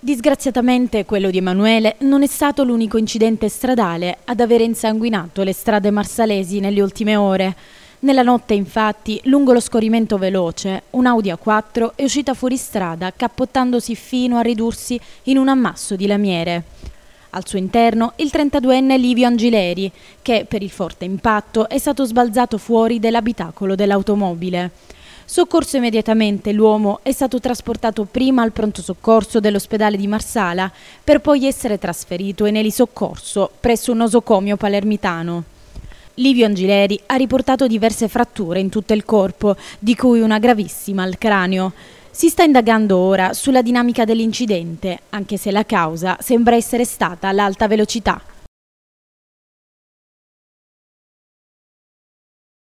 Disgraziatamente quello di Emanuele non è stato l'unico incidente stradale ad aver insanguinato le strade marsalesi nelle ultime ore. Nella notte, infatti, lungo lo scorrimento veloce, un Audi A4 è uscita fuori strada cappottandosi fino a ridursi in un ammasso di lamiere. Al suo interno il 32enne Livio Angileri, che per il forte impatto è stato sbalzato fuori dell'abitacolo dell'automobile. Soccorso immediatamente l'uomo è stato trasportato prima al pronto soccorso dell'ospedale di Marsala per poi essere trasferito in elisoccorso presso un nosocomio palermitano. Livio Angileri ha riportato diverse fratture in tutto il corpo, di cui una gravissima al cranio. Si sta indagando ora sulla dinamica dell'incidente, anche se la causa sembra essere stata l'alta velocità.